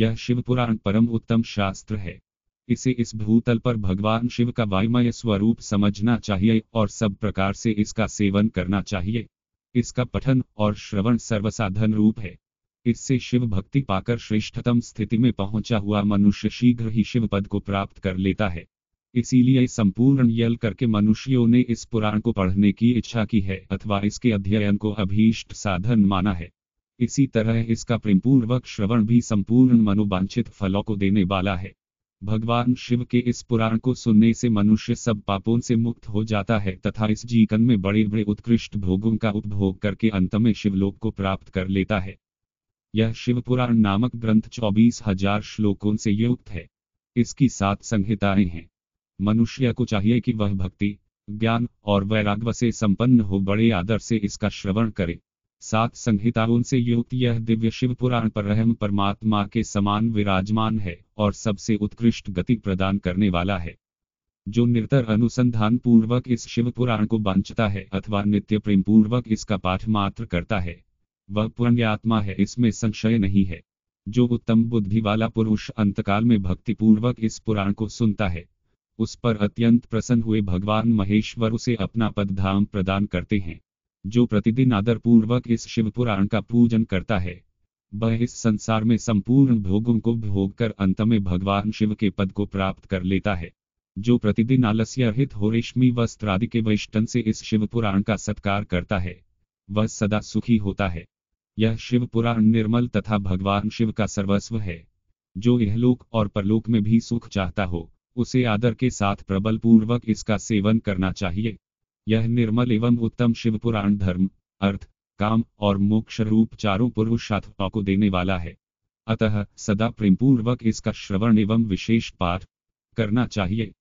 यह शिव पुराण परम उत्तम शास्त्र है इसे इस भूतल पर भगवान शिव का वायुमय स्वरूप समझना चाहिए और सब प्रकार से इसका सेवन करना चाहिए इसका पठन और श्रवण सर्वसाधन रूप है इससे शिव भक्ति पाकर श्रेष्ठतम स्थिति में पहुंचा हुआ मनुष्य शीघ्र ही शिव पद को प्राप्त कर लेता है इसीलिए संपूर्ण यल करके मनुष्यों ने इस पुराण को पढ़ने की इच्छा की है अथवा इसके अध्ययन को अभीष्ट साधन माना है इसी तरह इसका प्रेमपूर्वक श्रवण भी संपूर्ण मनोवांछित फलों को देने वाला है भगवान शिव के इस पुराण को सुनने से मनुष्य सब पापों से मुक्त हो जाता है तथा इस जीवन में बड़े बड़े उत्कृष्ट भोगों का उपभोग करके अंत में शिवलोक को प्राप्त कर लेता है यह शिव पुराण नामक ग्रंथ चौबीस हजार श्लोकों से युक्त है इसकी सात संहिताएं हैं मनुष्य को चाहिए कि वह भक्ति ज्ञान और वैराग्य से संपन्न हो बड़े आदर से इसका श्रवण करे सात संहिताओं से युक्त यह दिव्य शिव पुराण पर रहम परमात्मा के समान विराजमान है और सबसे उत्कृष्ट गति प्रदान करने वाला है जो निरतर अनुसंधान पूर्वक इस शिव पुराण को बांचता है अथवा नित्य प्रेम पूर्वक इसका पाठ मात्र करता है वह पुण्यात्मा है इसमें संशय नहीं है जो उत्तम बुद्धि वाला पुरुष अंतकाल में भक्ति पूर्वक इस पुराण को सुनता है उस पर अत्यंत प्रसन्न हुए भगवान महेश्वर उसे अपना पद धाम प्रदान करते हैं जो प्रतिदिन आदर पूर्वक इस शिव पुराण का पूजन करता है वह इस संसार में संपूर्ण भोगों को भोग कर अंत में भगवान शिव के पद को प्राप्त कर लेता है जो प्रतिदिन आलस्य रहित हो रेशमी वस्त्र आदि के वैष्टन से इस शिव पुराण का सत्कार करता है वह सदा सुखी होता है यह शिव पुराण निर्मल तथा भगवान शिव का सर्वस्व है जो यहलोक और परलोक में भी सुख चाहता हो उसे आदर के साथ प्रबल पूर्वक इसका सेवन करना चाहिए यह निर्मल एवं उत्तम शिव पुराण धर्म अर्थ काम और मोक्ष रूप चारों पुरुषार्थों को देने वाला है अतः सदा प्रेमपूर्वक इसका श्रवण एवं विशेष पाठ करना चाहिए